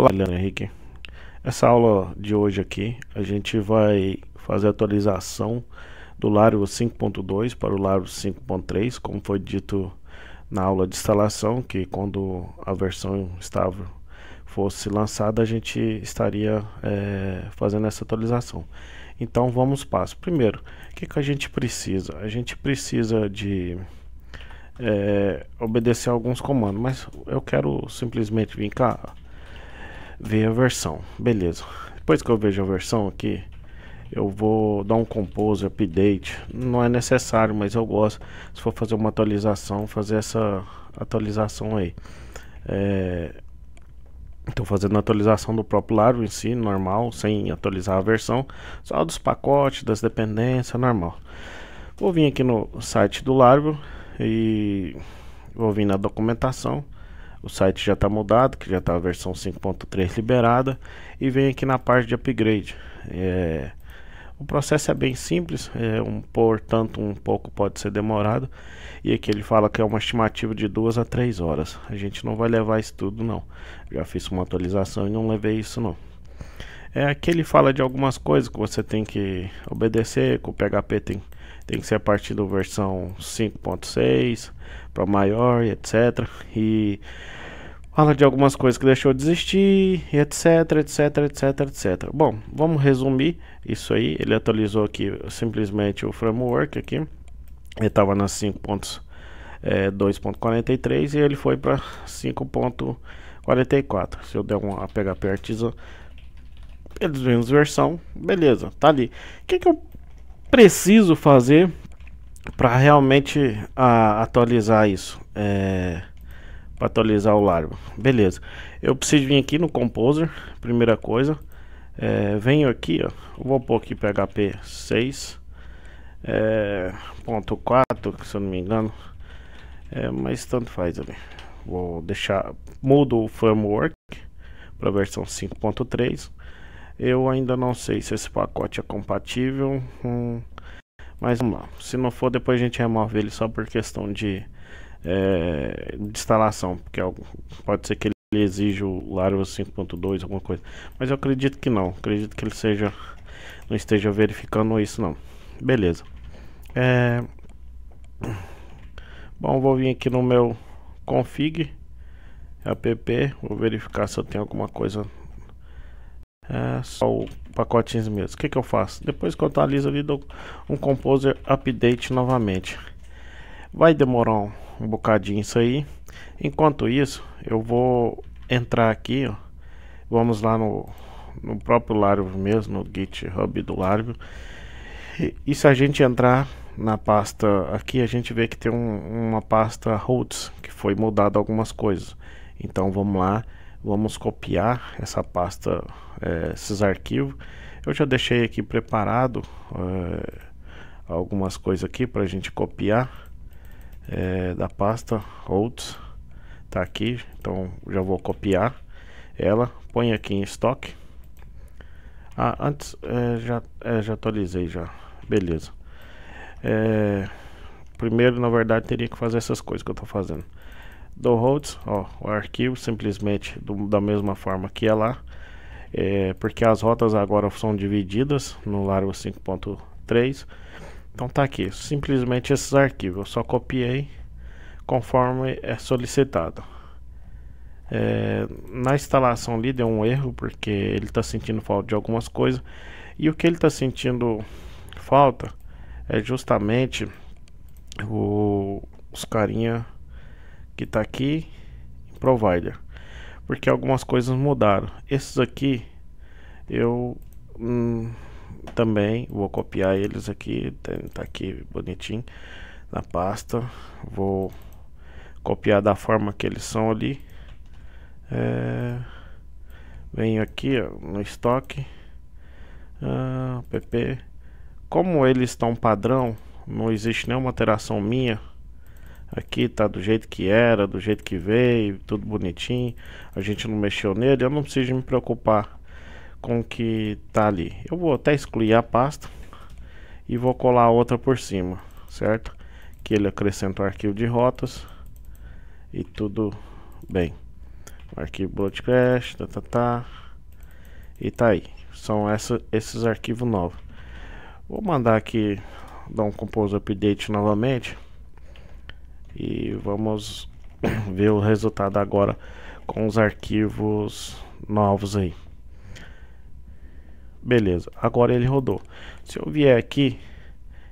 Olá, Henrique. Essa aula de hoje aqui, a gente vai fazer a atualização do Laravel 5.2 para o Laravel 5.3, como foi dito na aula de instalação, que quando a versão estável fosse lançada, a gente estaria é, fazendo essa atualização. Então vamos passo. Primeiro, o que, que a gente precisa? A gente precisa de é, obedecer alguns comandos, mas eu quero simplesmente vir cá ver a versão. Beleza. Depois que eu vejo a versão aqui, eu vou dar um compose, update. Não é necessário, mas eu gosto. Se for fazer uma atualização, fazer essa atualização aí. Estou é, fazendo a atualização do próprio Laro em si, normal, sem atualizar a versão. Só dos pacotes, das dependências, normal. Vou vir aqui no site do Laro e vou vir na documentação. O site já está mudado, que já está a versão 5.3 liberada. E vem aqui na parte de upgrade. É... O processo é bem simples, é um, portanto um pouco pode ser demorado. E aqui ele fala que é uma estimativa de duas a três horas. A gente não vai levar isso tudo não. Já fiz uma atualização e não levei isso não. É, aqui ele fala de algumas coisas que você tem que obedecer, que o PHP tem, tem que ser a partir da versão 5.6 para maior e etc. E fala de algumas coisas que deixou de desistir, etc, etc, etc, etc. Bom, vamos resumir isso aí. Ele atualizou aqui simplesmente o framework aqui. Ele estava nas 5.2.43 é, 2.43, e ele foi para 5.44. Se eu der uma PHP artisan, eles vêm versão, beleza, tá ali. O que, que eu preciso fazer para realmente a, atualizar isso. É, para atualizar o larva, Beleza. Eu preciso vir aqui no Composer, primeira coisa. É, venho aqui, ó. Vou pôr aqui PHP 6.4, É, ponto se eu não me engano. É, mas tanto faz ali. Vou deixar. Mudo o framework para versão 5.3. Eu ainda não sei se esse pacote é compatível. Hum, mas vamos lá. Se não for, depois a gente remove ele só por questão de, é, de instalação. Porque é pode ser que ele exija o Laravel 5.2, alguma coisa. Mas eu acredito que não. Acredito que ele seja não esteja verificando isso não. Beleza. É... Bom, vou vir aqui no meu config app. Vou verificar se eu tenho alguma coisa é, só o pacotinhos mesmo. O que, que eu faço? Depois que eu atualizo ali, dou um Composer Update novamente. Vai demorar um, um bocadinho isso aí. Enquanto isso, eu vou entrar aqui, ó. Vamos lá no, no próprio larvo mesmo, no GitHub do larvo. E, e, se a gente entrar na pasta aqui, a gente vê que tem um, uma pasta Roots, que foi mudado algumas coisas. Então vamos lá Vamos copiar essa pasta, é, esses arquivos. Eu já deixei aqui preparado é, algumas coisas aqui para a gente copiar é, da pasta Outros. Tá aqui, então já vou copiar ela, põe aqui em estoque. Ah, antes já, já atualizei já, beleza. primeiro, na verdade, teria que fazer essas coisas que eu estou fazendo downloads, ó, o arquivo simplesmente do, da mesma forma que é lá, é, porque as rotas agora são divididas no Laravel 5.3, então tá aqui, simplesmente esses arquivos, eu só copiei conforme é solicitado. É, na instalação ali deu um erro porque ele está sentindo falta de algumas coisas e o que ele está sentindo falta é justamente o, os carinha que está aqui em provider porque algumas coisas mudaram esses aqui eu hum, também vou copiar eles aqui tá, tá aqui bonitinho na pasta vou copiar da forma que eles são ali é, venho aqui ó, no estoque ah, pp como eles estão padrão não existe nenhuma alteração minha Aqui tá do jeito que era, do jeito que veio, tudo bonitinho. A gente não mexeu nele, eu não preciso me preocupar com o que tá ali. Eu vou até excluir a pasta e vou colar outra por cima, certo? Que ele acrescenta o arquivo de rotas e tudo bem. Arquivo broadcast, tá, tá, tá. E tá aí. São essa, esses arquivos novos. Vou mandar aqui dar um compose update novamente e vamos ver o resultado agora com os arquivos novos aí. Beleza, agora ele rodou. Se eu vier aqui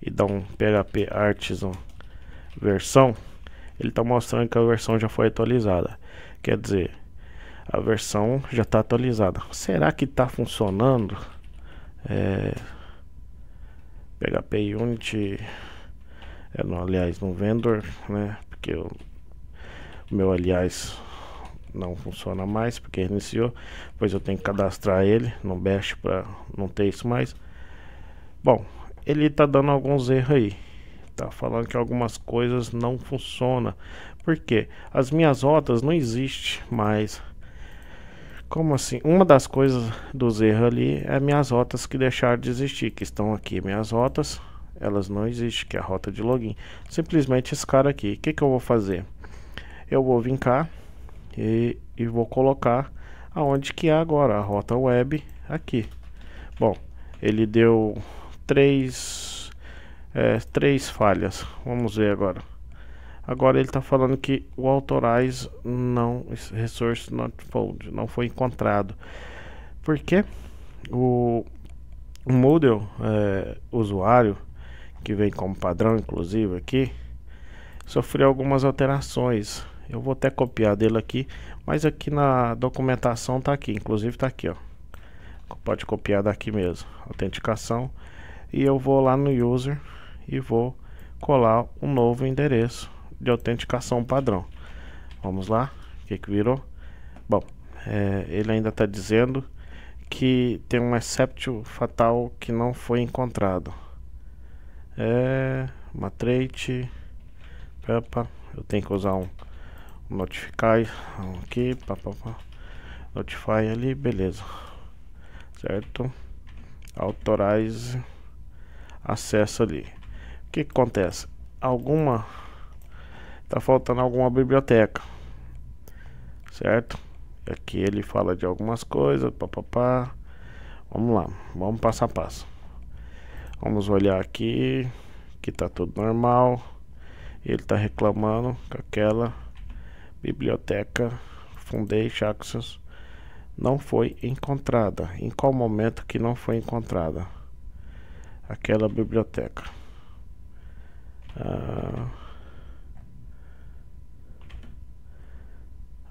e dar um PHP Artisan versão, ele está mostrando que a versão já foi atualizada. Quer dizer, a versão já está atualizada. Será que está funcionando? É... PHP unit é, no, aliás, no vendor, né? Porque o meu, aliás, não funciona mais porque reiniciou. Pois eu tenho que cadastrar ele no Bash para não ter isso mais. Bom, ele tá dando alguns erros aí. Tá falando que algumas coisas não funcionam. porque As minhas rotas não existem mais. Como assim? Uma das coisas dos erros ali é minhas rotas que deixaram de existir, que estão aqui minhas rotas elas não existem, que é a rota de login. Simplesmente esse cara aqui. O que, que eu vou fazer? Eu vou vir cá e, e vou colocar aonde que é agora, a rota web aqui. Bom, ele deu três, é, três falhas. Vamos ver agora. Agora ele está falando que o authorize não resource not found não foi encontrado. Porque o model é, usuário que vem como padrão inclusive aqui, sofreu algumas alterações. Eu vou até copiar dele aqui, mas aqui na documentação tá aqui, inclusive tá aqui, ó. Pode copiar daqui mesmo, autenticação. E eu vou lá no user e vou colar um novo endereço de autenticação padrão. Vamos lá, o que que virou? Bom, é, ele ainda está dizendo que tem um excepto fatal que não foi encontrado é uma trade. Opa, eu tenho que usar um, um notify um aqui pá, pá, pá, notify ali beleza certo autorize acesso ali o que, que acontece alguma tá faltando alguma biblioteca certo aqui ele fala de algumas coisas papapá vamos lá vamos passo a passo Vamos olhar aqui, que tá tudo normal. Ele tá reclamando que aquela biblioteca Fundei Jacksons não foi encontrada. Em qual momento que não foi encontrada? Aquela biblioteca. Ah,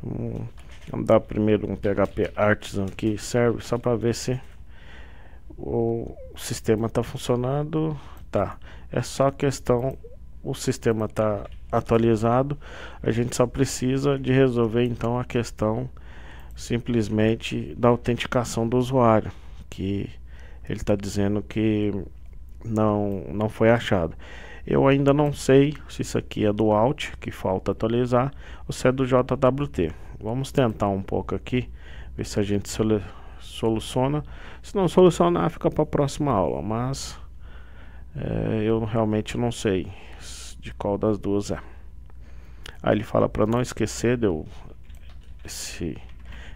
hum, vamos dar primeiro um PHP Artisan que serve só para ver se o sistema está funcionando, tá. É só questão o sistema está atualizado, a gente só precisa de resolver então a questão simplesmente da autenticação do usuário, que ele está dizendo que não não foi achado. Eu ainda não sei se isso aqui é do Alt, que falta atualizar, ou se é do JWT. Vamos tentar um pouco aqui, ver se a gente seleciona soluciona. Se não solucionar, fica para a próxima aula. Mas é, eu realmente não sei de qual das duas é. Aí ele fala para não esquecer, deu esse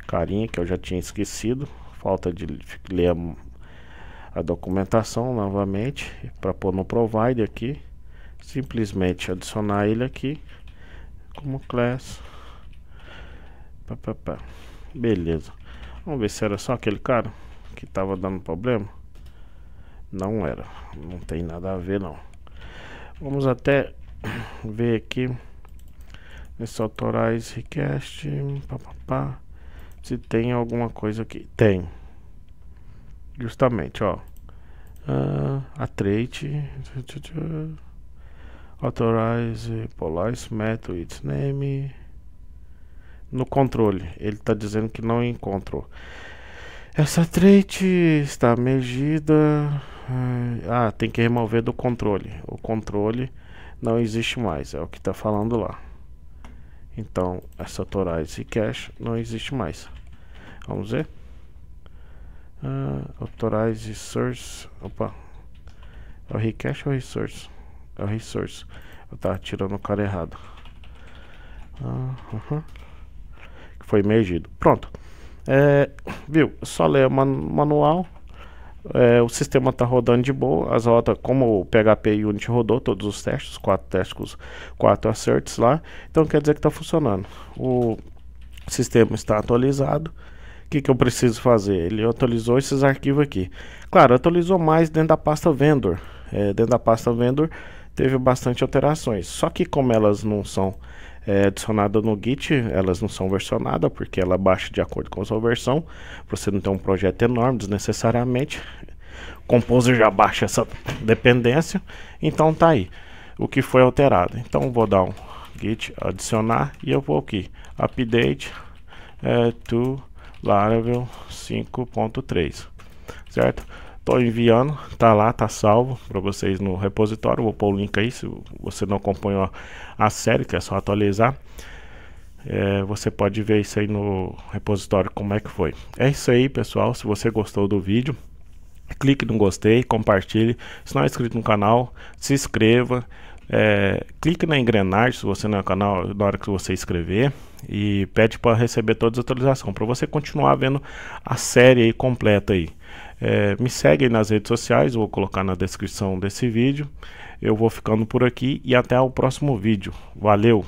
carinha que eu já tinha esquecido. Falta de ler a, a documentação novamente para pôr no provider aqui. Simplesmente adicionar ele aqui como class. Pá, pá, pá. Beleza. Vamos ver se era só aquele cara que tava dando problema. Não era. Não tem nada a ver não. Vamos até ver aqui. Nesse autorize request. Papapá. Se tem alguma coisa aqui. Tem. Justamente, ó. Uh, a trait. Authorize police method its name no controle. Ele está dizendo que não encontrou. Essa trait está medida. Ah, ah, tem que remover do controle. O controle não existe mais, é o que está falando lá. Então, essa Torize Cache não existe mais. Vamos ver. Uh, ah, authorize Source. Opa. É o Recache ou Resource? É o Resource. Eu tava tirando o cara errado. Uh, uh -huh que foi emergido. Pronto. É, viu? Só ler o man manual. É, o sistema está rodando de boa. As rotas, como o PHP e rodou todos os testes, quatro testes, quatro asserts lá. Então quer dizer que está funcionando. O sistema está atualizado. O que, que eu preciso fazer? Ele atualizou esses arquivos aqui. Claro, atualizou mais dentro da pasta vendor. É, dentro da pasta vendor teve bastante alterações. Só que como elas não são é, adicionadas no Git, elas não são versionadas, porque ela baixa de acordo com a sua versão. Você não tem um projeto enorme desnecessariamente. O Composer já baixa essa dependência, então tá aí o que foi alterado. Então vou dar um git adicionar e eu vou aqui update é, to Laravel 5.3, certo? Estou enviando, tá lá, tá salvo para vocês no repositório. Vou pôr o link aí se você não acompanhou a série, que é só atualizar. É, você pode ver isso aí no repositório como é que foi. É isso aí, pessoal. Se você gostou do vídeo, clique no gostei, compartilhe. Se não é inscrito no canal, se inscreva. É, clique na engrenagem se você não é no canal na hora que você inscrever e pede para receber todas as atualizações para você continuar vendo a série aí completa aí. É, me seguem nas redes sociais, vou colocar na descrição desse vídeo. Eu vou ficando por aqui e até o próximo vídeo. Valeu!